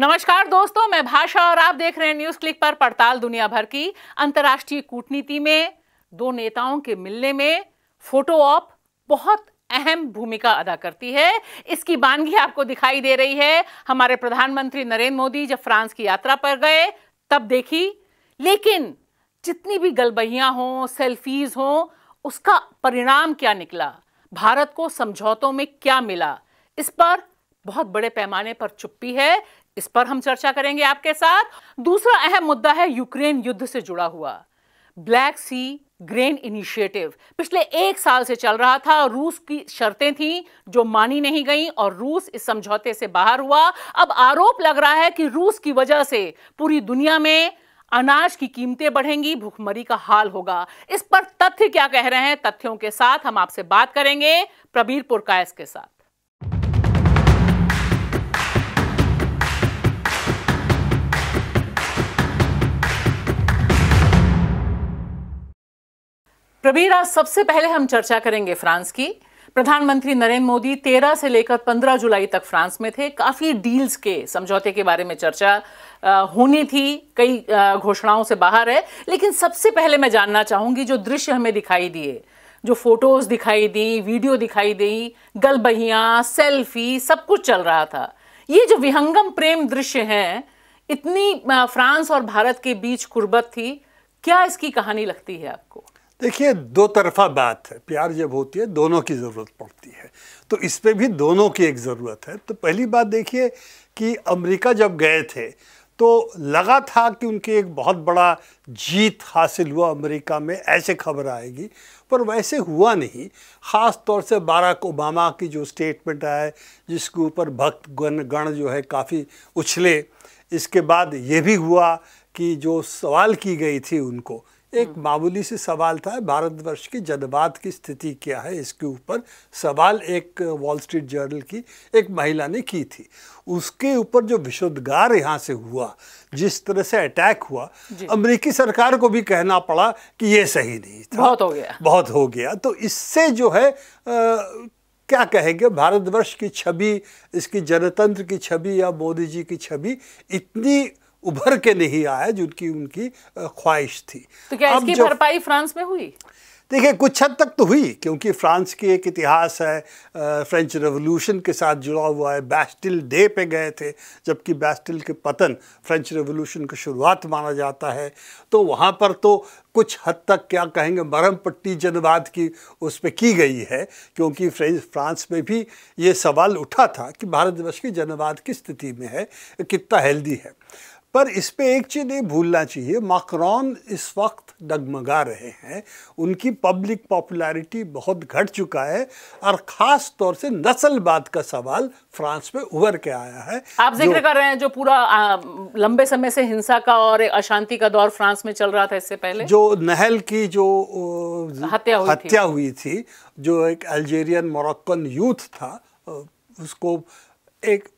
नमस्कार दोस्तों मैं भाषा और आप देख रहे हैं न्यूज क्लिक पर पड़ताल दुनिया भर की अंतर्राष्ट्रीय कूटनीति में दो नेताओं के मिलने में फोटो ऑप बहुत अहम भूमिका अदा करती है इसकी बानगी आपको दिखाई दे रही है हमारे प्रधानमंत्री नरेंद्र मोदी जब फ्रांस की यात्रा पर गए तब देखी लेकिन जितनी भी गलबहियां हों सेल्फीज हों उसका परिणाम क्या निकला भारत को समझौतों में क्या मिला इस पर बहुत बड़े पैमाने पर चुप्पी है इस पर हम चर्चा करेंगे आपके साथ दूसरा अहम मुद्दा है यूक्रेन युद्ध से जुड़ा हुआ ब्लैक सी ग्रेन इनिशिएटिव पिछले एक साल से चल रहा था रूस की शर्तें थी जो मानी नहीं गई और रूस इस समझौते से बाहर हुआ अब आरोप लग रहा है कि रूस की वजह से पूरी दुनिया में अनाज की कीमतें बढ़ेंगी भूखमरी का हाल होगा इस पर तथ्य क्या कह रहे हैं तथ्यों के साथ हम आपसे बात करेंगे प्रबीर पुरकायस के साथ प्रवीर आज सबसे पहले हम चर्चा करेंगे फ्रांस की प्रधानमंत्री नरेंद्र मोदी 13 से लेकर 15 जुलाई तक फ्रांस में थे काफ़ी डील्स के समझौते के बारे में चर्चा होनी थी कई घोषणाओं से बाहर है लेकिन सबसे पहले मैं जानना चाहूँगी जो दृश्य हमें दिखाई दिए जो फोटोज दिखाई दी वीडियो दिखाई दी गलबहियाँ सेल्फी सब कुछ चल रहा था ये जो विहंगम प्रेम दृश्य हैं इतनी फ्रांस और भारत के बीच कुर्बत थी क्या इसकी कहानी लगती है आपको देखिए दो तरफा बात है प्यार जब होती है दोनों की ज़रूरत पड़ती है तो इस पर भी दोनों की एक ज़रूरत है तो पहली बात देखिए कि अमेरिका जब गए थे तो लगा था कि उनकी एक बहुत बड़ा जीत हासिल हुआ अमेरिका में ऐसे खबर आएगी पर वैसे हुआ नहीं ख़ास तौर से बाराक ओबामा की जो स्टेटमेंट आए जिसके ऊपर भक्त गण गण जो है काफ़ी उछले इसके बाद ये भी हुआ कि जो सवाल की गई थी उनको एक हम्म। मामूली से सवाल था भारतवर्ष की जनवाद की स्थिति क्या है इसके ऊपर सवाल एक वॉल स्ट्रीट जर्नल की एक महिला ने की थी उसके ऊपर जो विशुद्धगार यहाँ से हुआ जिस तरह से अटैक हुआ अमेरिकी सरकार को भी कहना पड़ा कि ये सही नहीं था बहुत हो गया बहुत हो गया तो इससे जो है आ, क्या कहेंगे भारतवर्ष की छवि इसकी जनतंत्र की छवि या मोदी जी की छवि इतनी उभर के नहीं आया जिनकी उनकी ख्वाहिश थी तो क्या इसकी भरपाई फ्रांस में हुई देखिए कुछ हद तक तो हुई क्योंकि फ्रांस की एक इतिहास है फ्रेंच रेवोल्यूशन के साथ जुड़ा हुआ है बैस्टिल डे पे गए थे जबकि बैस्टिल के पतन फ्रेंच रेवोल्यूशन की शुरुआत माना जाता है तो वहाँ पर तो कुछ हद तक क्या कहेंगे मरम पट्टी जनवाद की उस पर की गई है क्योंकि फ्रेंच फ्रांस में भी ये सवाल उठा था कि भारतवर्ष की जनवाद किस स्थिति में है कितना हेल्दी है पर इस पे एक चीज़ ये भूलना चाहिए माकरॉन इस वक्त डगमगा रहे हैं उनकी पब्लिक पॉपुलैरिटी बहुत घट चुका है और ख़ास तौर से नस्लवाद का सवाल फ्रांस में उभर के आया है आप जिक्र कर रहे हैं जो पूरा आ, लंबे समय से हिंसा का और अशांति का दौर फ्रांस में चल रहा था इससे पहले जो नहल की जो हत्या हुई हत्या थी। हुई थी जो एक अल्जेरियन मोरक्कन यूथ था उसको एक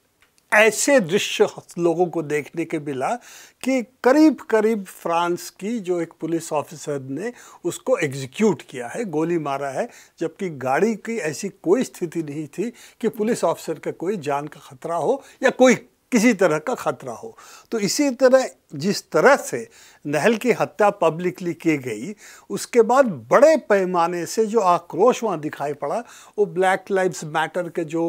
ऐसे दृश्य लोगों को देखने के मिला कि करीब करीब फ्रांस की जो एक पुलिस ऑफिसर ने उसको एग्जीक्यूट किया है गोली मारा है जबकि गाड़ी की ऐसी कोई स्थिति नहीं थी कि पुलिस ऑफिसर का कोई जान का खतरा हो या कोई किसी तरह का खतरा हो तो इसी तरह जिस तरह से नहल की हत्या पब्लिकली की गई उसके बाद बड़े पैमाने से जो आक्रोश वहाँ दिखाई पड़ा वो ब्लैक लाइव्स मैटर के जो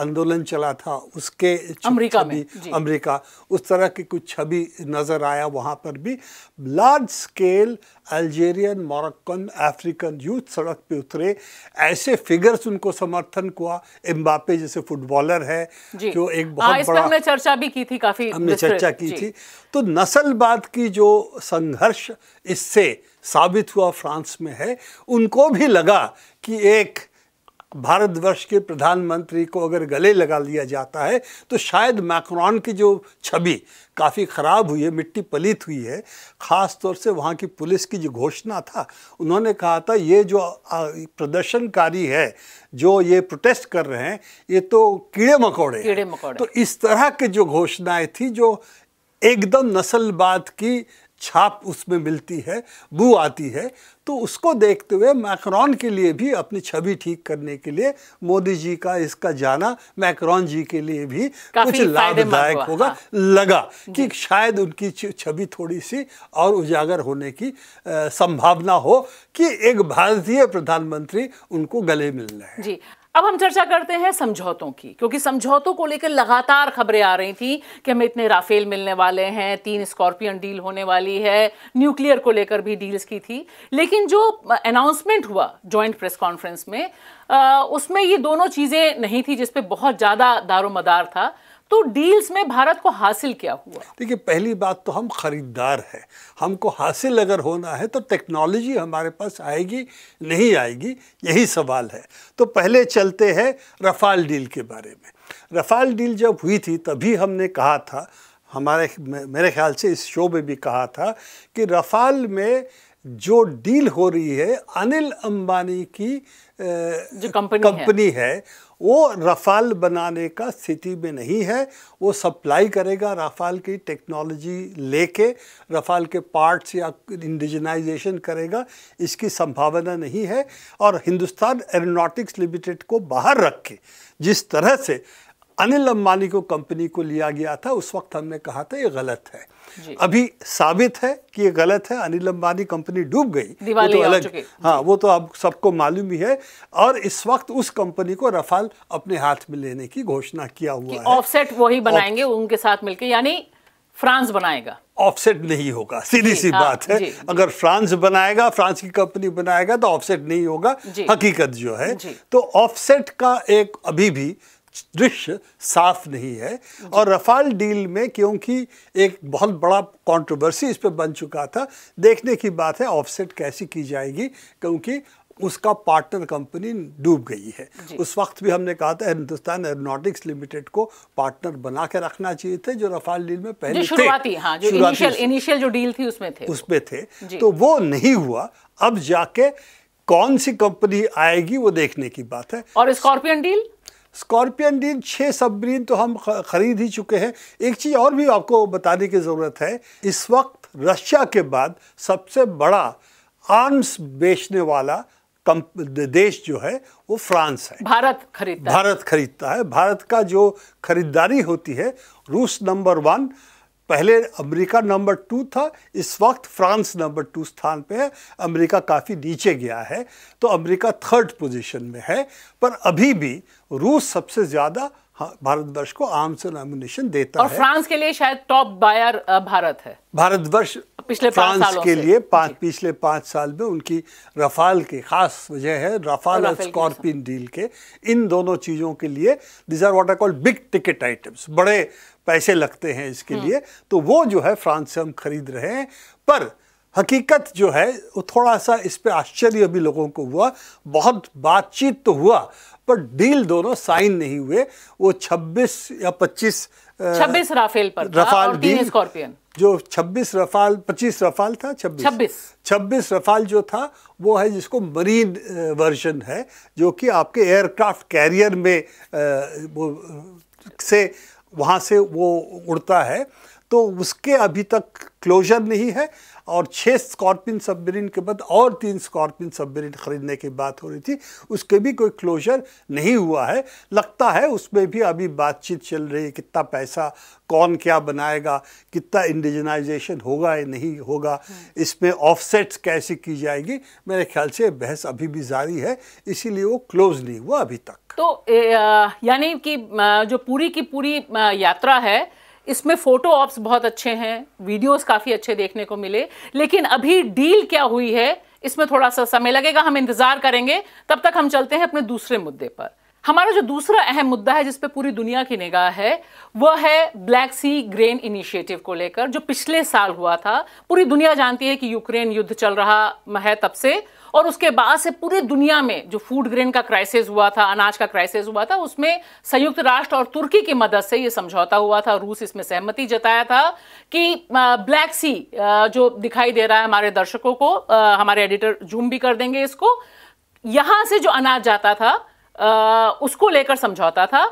आंदोलन चला था उसके अमेरिका में अमेरिका उस तरह की कुछ छवि नज़र आया वहाँ पर भी large scale Algerian Moroccan African youth सड़क पे उतरे ऐसे फिगर्स उनको समर्थन हुआ एम्बापे जैसे फुटबॉलर है जो एक हाँ, बहुत आ, बड़ा हमने चर्चा भी की थी काफ़ी हमने चर्चा की थी तो नस्लवाद की जो संघर्ष इससे साबित हुआ फ्रांस में है उनको भी लगा कि एक भारतवर्ष के प्रधानमंत्री को अगर गले लगा लिया जाता है तो शायद मैक्रॉन की जो छवि काफ़ी ख़राब हुई है मिट्टी पलित हुई है ख़ास तौर से वहाँ की पुलिस की जो घोषणा था उन्होंने कहा था ये जो प्रदर्शनकारी है जो ये प्रोटेस्ट कर रहे हैं ये तो कीड़े मकोड़े कीड़े मकोड़े तो इस तरह के जो घोषणाएं थी जो एकदम नस्लवाद की छाप उसमें मिलती है बू आती है तो उसको देखते हुए मैक्रॉन के लिए भी अपनी छवि ठीक करने के लिए मोदी जी का इसका जाना मैक्रॉन जी के लिए भी कुछ लाभदायक होगा हाँ। लगा कि शायद उनकी छवि थोड़ी सी और उजागर होने की संभावना हो कि एक भारतीय प्रधानमंत्री उनको गले मिल रहे हैं जी अब हम चर्चा करते हैं समझौतों की क्योंकि समझौतों को लेकर लगातार खबरें आ रही थी कि हमें इतने राफेल मिलने वाले हैं तीन स्कॉर्पियन डील होने वाली है न्यूक्लियर को लेकर भी डील्स की थी लेकिन जो अनाउंसमेंट हुआ जॉइंट प्रेस कॉन्फ्रेंस में आ, उसमें ये दोनों चीज़ें नहीं थी जिसपे बहुत ज़्यादा दारोमदार था तो डील्स में भारत को हासिल क्या हुआ देखिए पहली बात तो हम खरीदार हैं हमको हासिल अगर होना है तो टेक्नोलॉजी हमारे पास आएगी नहीं आएगी यही सवाल है तो पहले चलते हैं रफाल डील के बारे में रफाल डील जब हुई थी तभी हमने कहा था हमारे मेरे ख्याल से इस शो में भी कहा था कि रफाल में जो डील हो रही है अनिल अंबानी की कंपनी, कंपनी है, है वो रफाल बनाने का स्थिति में नहीं है वो सप्लाई करेगा रफाल की टेक्नोलॉजी लेके रफाल के पार्ट्स या इंडिजनाइजेशन करेगा इसकी संभावना नहीं है और हिंदुस्तान एरोनॉटिक्स लिमिटेड को बाहर रख के जिस तरह से अनिल अंबानी को कंपनी को लिया गया था उस वक्त हमने कहा था ये गलत है अभी साबित है कि ये गलत है अनिल अंबानी कंपनी डूब गई वो तो अलग हाँ वो तो अब सबको मालूम ही है और इस वक्त उस कंपनी को रफाल अपने हाथ में लेने की घोषणा किया हुआ कि है ऑफसेट वही बनाएंगे उनके साथ मिलकर यानी फ्रांस बनाएगा ऑफसेट नहीं होगा सीधी सी हाँ, बात है जी, अगर फ्रांस बनाएगा फ्रांस की कंपनी बनाएगा तो ऑफसेट नहीं होगा हकीकत जो है तो ऑफसेट का एक अभी भी दृश्य साफ नहीं है और रफाल डील में क्योंकि एक बहुत बड़ा कंट्रोवर्सी इस पर बन चुका था देखने की बात है ऑफसेट कैसी की जाएगी क्योंकि उसका पार्टनर कंपनी डूब गई है उस वक्त भी हमने कहा था हिंदुस्तान एरोनॉटिक्स लिमिटेड को पार्टनर बना के रखना चाहिए थे जो रफाल डील में पहले थे हाँ, जो इनिशियल इनिशियल जो डील थी उसमें थे उसमें थे तो वो नहीं हुआ अब जाके कौन सी कंपनी आएगी वो देखने की बात है और स्कॉर्पियन डील स्कॉर्पियन डील छः सबमरीन तो हम ख़रीद ही चुके हैं एक चीज़ और भी आपको बताने की ज़रूरत है इस वक्त रशिया के बाद सबसे बड़ा आर्म्स बेचने वाला देश जो है वो फ्रांस है भारत खरीदता भारत खरीदता है भारत का जो खरीदारी होती है रूस नंबर वन पहले अमेरिका नंबर टू था इस वक्त फ्रांस नंबर टू स्थान पे है अमेरिका काफ़ी नीचे गया है तो अमेरिका थर्ड पोजीशन में है पर अभी भी रूस सबसे ज़्यादा भारतवर्ष को आर्म्स और एमुनेशन देता और है और फ्रांस के लिए शायद टॉप बायर भारत है भारतवर्ष पिछले फ्रांस के लिए पांच पिछले पांच साल में उनकी रफाल की खास वजह है रफाल और स्कॉर्पियन डील के इन दोनों चीज़ों के लिए these are what are called big ticket items बड़े पैसे लगते हैं इसके हम्म। लिए तो वो जो है फ्रांस से हम खरीद रहे हैं पर हकीकत जो है वो थोड़ा सा इस पर आश्चर्य भी लोगों को हुआ बहुत बातचीत तो हुआ पर डील दोनों साइन नहीं हुए वो 26 या 25 26 राफेल पर और डील स्कॉर्पियन जो 26 रफाल 25 रफाल था 26 26 26 रफाल जो था वो है जिसको मरीन वर्जन है जो कि आपके एयरक्राफ्ट कैरियर में वो से वहाँ से वो उड़ता है तो उसके अभी तक क्लोजर नहीं है और छः स्कॉर्पिन सबमरीन के बाद और तीन स्कॉर्पिन सबमरीन ख़रीदने की बात हो रही थी उसके भी कोई क्लोजर नहीं हुआ है लगता है उसमें भी अभी बातचीत चल रही है कितना पैसा कौन क्या बनाएगा कितना इंडिजनाइजेशन होगा या नहीं होगा इसमें ऑफसेट्स कैसे की जाएगी मेरे ख्याल से बहस अभी भी जारी है इसीलिए वो क्लोज नहीं हुआ अभी तक तो यानी कि जो पूरी की पूरी यात्रा है इसमें फ़ोटो ऑप्स बहुत अच्छे हैं वीडियोस काफ़ी अच्छे देखने को मिले लेकिन अभी डील क्या हुई है इसमें थोड़ा सा समय लगेगा हम इंतज़ार करेंगे तब तक हम चलते हैं अपने दूसरे मुद्दे पर हमारा जो दूसरा अहम मुद्दा है जिसपे पूरी दुनिया की निगाह है वह है ब्लैक सी ग्रेन इनिशिएटिव को लेकर जो पिछले साल हुआ था पूरी दुनिया जानती है कि यूक्रेन युद्ध चल रहा है तब से और उसके बाद से पूरी दुनिया में जो फूड ग्रेन का क्राइसिस हुआ था अनाज का क्राइसिस हुआ था उसमें संयुक्त राष्ट्र और तुर्की की मदद से ये समझौता हुआ था रूस इसमें सहमति जताया था कि ब्लैक सी जो दिखाई दे रहा है हमारे दर्शकों को हमारे एडिटर जूम भी कर देंगे इसको यहां से जो अनाज जाता था उसको लेकर समझौता था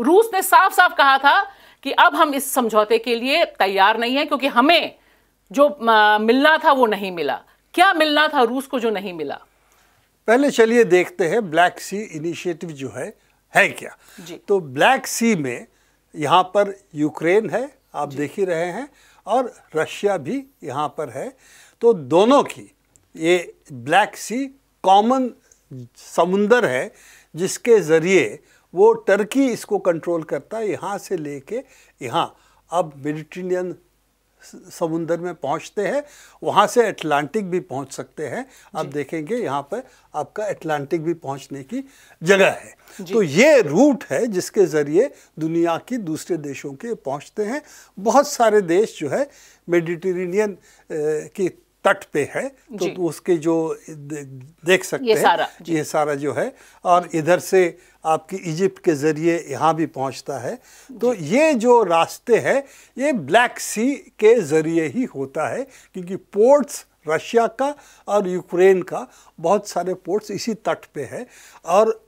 रूस ने साफ साफ कहा था कि अब हम इस समझौते के लिए तैयार नहीं है क्योंकि हमें जो मिलना था वो नहीं मिला क्या मिलना था रूस को जो नहीं मिला पहले चलिए देखते हैं ब्लैक सी इनिशिएटिव जो है है क्या जी। तो ब्लैक सी में यहाँ पर यूक्रेन है आप देख ही रहे हैं और रशिया भी यहाँ पर है तो दोनों की ये ब्लैक सी कॉमन समुंदर है जिसके ज़रिए वो टर्की इसको कंट्रोल करता है यहाँ से लेके यहाँ अब मेडिटेनियन समुंदर में पहुंचते हैं वहाँ से अटलांटिक भी पहुंच सकते हैं आप देखेंगे यहाँ पर आपका अटलांटिक भी पहुंचने की जगह है तो ये रूट है जिसके ज़रिए दुनिया की दूसरे देशों के पहुंचते हैं बहुत सारे देश जो है मेडिटेरेनियन की तट पे है तो उसके जो देख सकते हैं ये सारा जो है और इधर से आपकी इजिप्ट के ज़रिए यहाँ भी पहुँचता है तो ये जो रास्ते हैं ये ब्लैक सी के ज़रिए ही होता है क्योंकि पोर्ट्स रशिया का और यूक्रेन का बहुत सारे पोर्ट्स इसी तट पे है और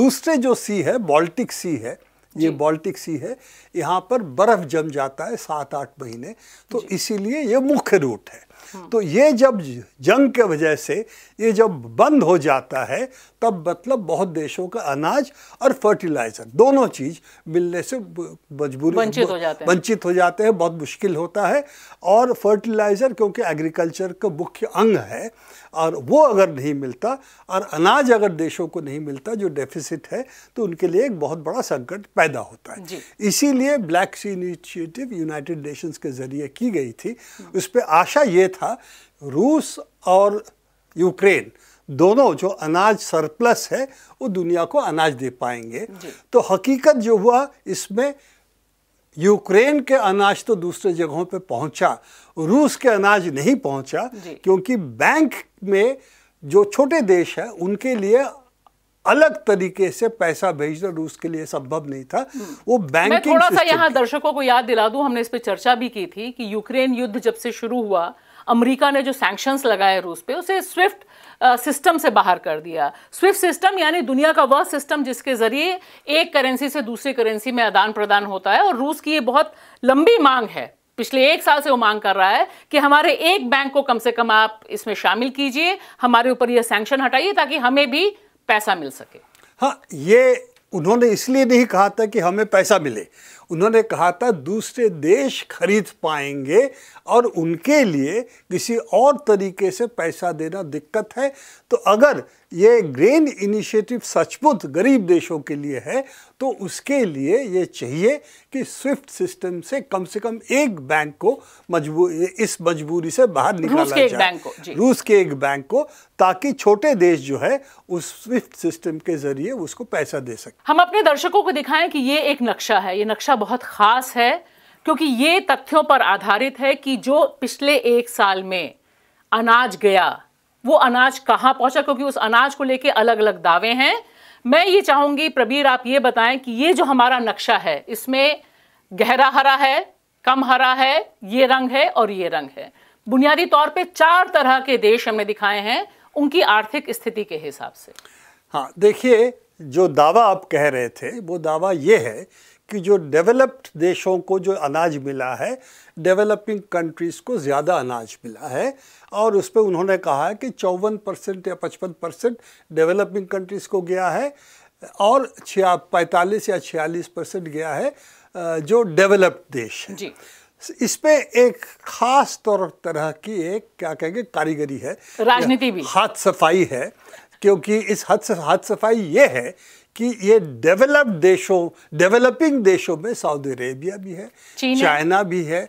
दूसरे जो सी है बॉल्टिक सी है ये बाल्टिक सी है यहाँ पर बर्फ़ जम जाता है सात आठ महीने तो इसीलिए ये मुख्य रूट है हाँ। तो ये जब जंग के वजह से ये जब बंद हो जाता है तब मतलब बहुत देशों का अनाज और फर्टिलाइजर दोनों चीज़ मिलने से मजबूरी वंचित हो जाते हैं वंचित हो जाते हैं बहुत मुश्किल होता है और फर्टिलाइज़र क्योंकि एग्रीकल्चर का मुख्य अंग है और वो अगर नहीं मिलता और अनाज अगर देशों को नहीं मिलता जो डेफिसिट है तो उनके लिए एक बहुत बड़ा संकट पैदा होता है इसीलिए Black Sea initiative United Nations के ज़रिए की गई थी हाँ। उस पर आशा ये ये था रूस और यूक्रेन दोनों जो अनाज सरप्लस है वो दुनिया को अनाज दे पाएंगे तो हकीकत जो हुआ इसमें यूक्रेन के अनाज तो दूसरे जगहों पे पहुंचा रूस के अनाज नहीं पहुंचा क्योंकि बैंक में जो छोटे देश हैं उनके लिए अलग तरीके से पैसा भेजना रूस के लिए संभव नहीं था हम्म। वो बैंक मैं थोड़ा सा यहाँ दर्शकों को याद दिला दूं हमने इस पर चर्चा भी की थी कि यूक्रेन युद्ध जब से शुरू हुआ अमेरिका ने जो सैंक्शंस लगाए रूस पे उसे स्विफ्ट सिस्टम से बाहर कर दिया स्विफ्ट सिस्टम यानी दुनिया का वह सिस्टम जिसके ज़रिए एक करेंसी से दूसरी करेंसी में आदान प्रदान होता है और रूस की ये बहुत लंबी मांग है पिछले एक साल से वो मांग कर रहा है कि हमारे एक बैंक को कम से कम आप इसमें शामिल कीजिए हमारे ऊपर यह सैंक्शन हटाइए ताकि हमें भी पैसा मिल सके हाँ ये उन्होंने इसलिए नहीं कहा था कि हमें पैसा मिले उन्होंने कहा था दूसरे देश खरीद पाएंगे और उनके लिए किसी और तरीके से पैसा देना दिक्कत है तो अगर ये ग्रेन इनिशिएटिव सचमुच गरीब देशों के लिए है तो उसके लिए ये चाहिए कि स्विफ्ट सिस्टम से कम से कम एक बैंक को मजबूर इस मजबूरी से बाहर निकाला जाए रूस के एक बैंक को ताकि छोटे देश जो है उस स्विफ्ट सिस्टम के जरिए उसको पैसा दे सके हम अपने दर्शकों को दिखाएं कि ये एक नक्शा है ये नक्शा बहुत खास है क्योंकि ये तथ्यों पर आधारित है कि जो पिछले एक साल में अनाज गया वो अनाज कहाँ पहुंचा क्योंकि उस अनाज को लेके अलग अलग दावे हैं मैं ये चाहूंगी प्रबीर आप ये बताएं कि ये जो हमारा नक्शा है इसमें गहरा हरा है कम हरा है ये रंग है और ये रंग है बुनियादी तौर पे चार तरह के देश हमने दिखाए हैं उनकी आर्थिक स्थिति के हिसाब से हाँ देखिए जो दावा आप कह रहे थे वो दावा ये है कि जो डेवलप्ड देशों को जो अनाज मिला है डेवलपिंग कंट्रीज़ को ज़्यादा अनाज मिला है और उस पर उन्होंने कहा है कि चौवन परसेंट या पचपन परसेंट डेवलपिंग कंट्रीज़ को गया है और छिया पैंतालीस या छियालीस परसेंट गया है जो डेवलप्ड देश है जी। इस पे एक खास तौर तरह की एक क्या कहेंगे कारीगरी है राजनीति भी हाथ सफाई है क्योंकि इस हद हाथ सफाई ये है कि ये डेवलप्ड देशों डेवलपिंग देशों में सऊदी अरेबिया भी है चाइना भी है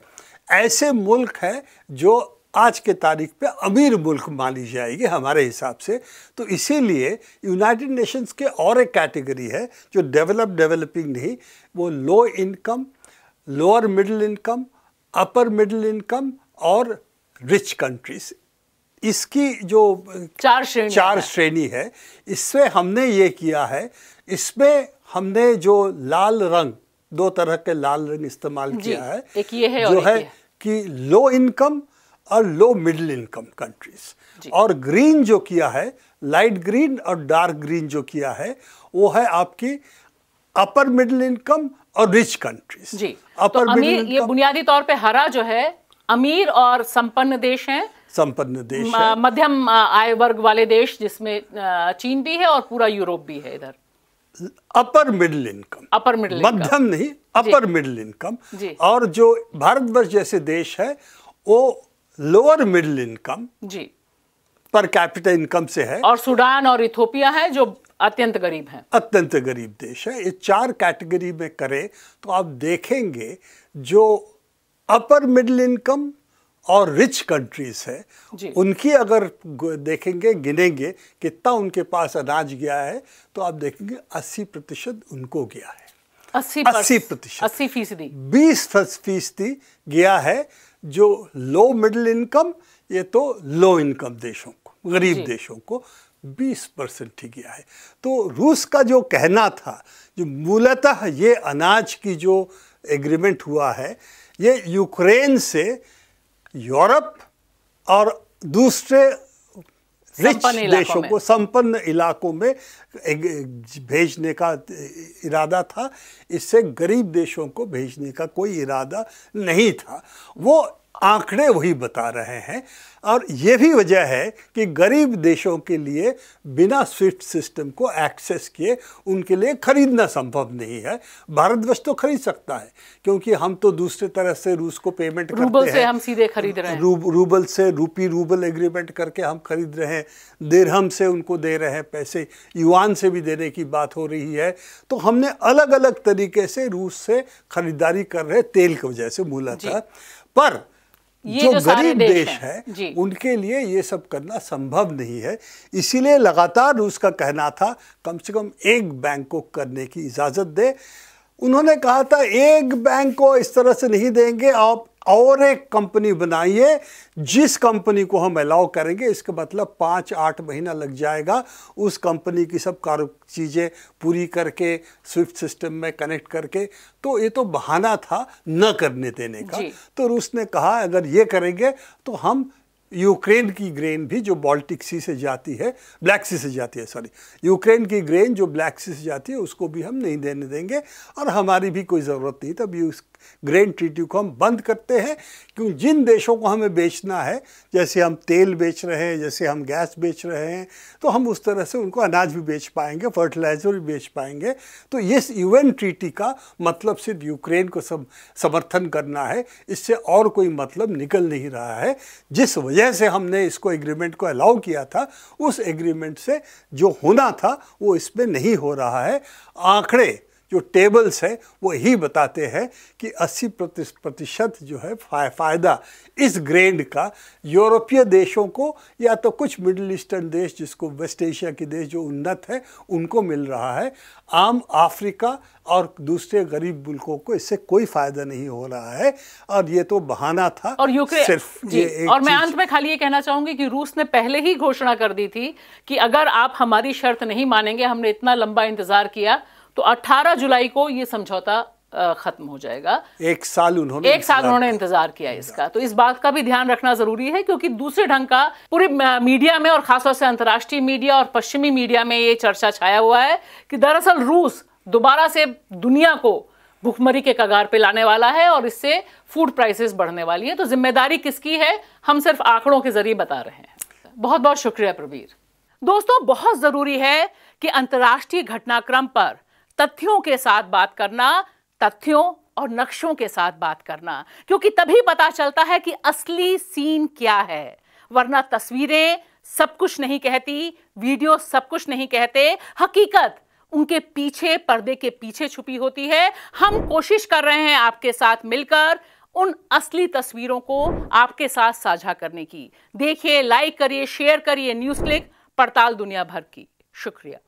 ऐसे मुल्क हैं जो आज के तारीख पे अमीर मुल्क मानी जाएगी हमारे हिसाब से तो इसीलिए यूनाइटेड नेशंस के और एक कैटेगरी है जो डेवलप डेवलपिंग नहीं वो low income lower middle income upper middle income और रिच कंट्रीज इसकी जो चार श्रेणी चार श्रेणी है इससे हमने ये किया है इसमें हमने जो लाल रंग दो तरह के लाल रंग इस्तेमाल किया है एक ये है जो है, है कि लो इनकम और लो मिडिल इनकम कंट्रीज और ग्रीन जो किया है लाइट ग्रीन और डार्क ग्रीन जो किया है वो है आपकी अपर मिडिल इनकम और रिच कंट्रीज जी अपर तो अमीर ये बुनियादी तौर पे हरा जो है अमीर और संपन्न देश हैं संपन्न देश मध्यम आय वर्ग वाले देश जिसमें चीन भी है और पूरा यूरोप भी है इधर upper middle income upper middle मध्यम नहीं अपर मिडिल इनकम और जो भारतवर्ष जैसे देश है वो लोअर मिडिल इनकम जी पर कैपिटल इनकम से है और सूडान और इथोपिया है जो अत्यंत गरीब है अत्यंत गरीब देश है ये चार कैटेगरी में करें तो आप देखेंगे जो अपर मिडिल इनकम और रिच कंट्रीज़ है उनकी अगर देखेंगे गिनेंगे कितना उनके पास अनाज गया है तो आप देखेंगे 80 प्रतिशत उनको गया है अस्सी प्रतिशत अस्सी फीसदी बीस फीसदी गया है जो लो मिडिल इनकम ये तो लो इनकम देशों को गरीब देशों को 20 परसेंट ही गया है तो रूस का जो कहना था जो मूलतः ये अनाज की जो एग्रीमेंट हुआ है ये यूक्रेन से यूरोप और दूसरे रिच देशों को संपन्न इलाकों में भेजने का इरादा था इससे गरीब देशों को भेजने का कोई इरादा नहीं था वो आंकड़े वही बता रहे हैं और ये भी वजह है कि गरीब देशों के लिए बिना स्विफ्ट सिस्टम को एक्सेस किए उनके लिए खरीदना संभव नहीं है भारतवर्ष तो खरीद सकता है क्योंकि हम तो दूसरे तरह से रूस को पेमेंट रूबल से हम सीधे खरीद रहे हैं रू, रूबल से रूपी रूबल एग्रीमेंट करके हम खरीद रहे हैं देरहम से उनको दे रहे हैं पैसे युवान से भी देने की बात हो रही है तो हमने अलग अलग तरीके से रूस से खरीदारी कर रहे तेल की वजह से मूलत पर जो, जो गरीब देश हैं है, उनके लिए ये सब करना संभव नहीं है इसीलिए लगातार रूस का कहना था कम से कम एक बैंक को करने की इजाज़त दे उन्होंने कहा था एक बैंक को इस तरह से नहीं देंगे आप और एक कंपनी बनाइए जिस कंपनी को हम अलाउ करेंगे इसका मतलब पाँच आठ महीना लग जाएगा उस कंपनी की सब कार चीज़ें पूरी करके स्विफ्ट सिस्टम में कनेक्ट करके तो ये तो बहाना था न करने देने का तो रूस ने कहा अगर ये करेंगे तो हम यूक्रेन की ग्रेन भी जो बाल्टिक सी से जाती है ब्लैक सी से जाती है सॉरी यूक्रेन की ग्रेन जो ब्लैक सी से जाती है उसको भी हम नहीं देने देंगे और हमारी भी कोई ज़रूरत नहीं तब ग्रेन ट्रीटी को हम बंद करते हैं क्योंकि जिन देशों को हमें बेचना है जैसे हम तेल बेच रहे हैं जैसे हम गैस बेच रहे हैं तो हम उस तरह से उनको अनाज भी बेच पाएंगे फर्टिलाइज़र भी बेच पाएंगे तो इस यूएन ट्रीटी का मतलब सिर्फ यूक्रेन को सब समर्थन करना है इससे और कोई मतलब निकल नहीं रहा है जिस वजह से हमने इसको एग्रीमेंट को अलाउ किया था उस एग्रीमेंट से जो होना था वो इसमें नहीं हो रहा है आंकड़े जो टेबल्स हैं वो ही बताते हैं कि 80 प्रतिशत जो है फ़ायदा इस ग्रेंड का यूरोपीय देशों को या तो कुछ मिडिल ईस्टर्न देश जिसको वेस्ट एशिया के देश जो उन्नत है उनको मिल रहा है आम अफ्रीका और दूसरे गरीब मुल्कों को इससे कोई फ़ायदा नहीं हो रहा है और ये तो बहाना था और यूक्रेन सिर्फ ये एक और मैं अंत में खाली ये कहना चाहूँगी कि रूस ने पहले ही घोषणा कर दी थी कि अगर आप हमारी शर्त नहीं मानेंगे हमने इतना लंबा इंतज़ार किया तो 18 जुलाई को ये समझौता खत्म हो जाएगा एक साल उन्होंने एक साल उन्होंने इंतजार किया इसका तो इस बात का भी ध्यान रखना जरूरी है क्योंकि दूसरे ढंग का पूरे मीडिया में और खासतौर से अंतर्राष्ट्रीय मीडिया और पश्चिमी मीडिया में ये चर्चा छाया हुआ है कि दरअसल रूस दोबारा से दुनिया को भुखमरी के कगार पे लाने वाला है और इससे फूड प्राइसेस बढ़ने वाली है तो जिम्मेदारी किसकी है हम सिर्फ आंकड़ों के जरिए बता रहे हैं बहुत बहुत शुक्रिया प्रवीर दोस्तों बहुत ज़रूरी है कि अंतर्राष्ट्रीय घटनाक्रम पर तथ्यों के साथ बात करना तथ्यों और नक्शों के साथ बात करना क्योंकि तभी पता चलता है कि असली सीन क्या है वरना तस्वीरें सब कुछ नहीं कहती वीडियो सब कुछ नहीं कहते हकीकत उनके पीछे पर्दे के पीछे छुपी होती है हम कोशिश कर रहे हैं आपके साथ मिलकर उन असली तस्वीरों को आपके साथ साझा करने की देखिए लाइक करिए शेयर करिए न्यूज क्लिक पड़ताल दुनिया भर की शुक्रिया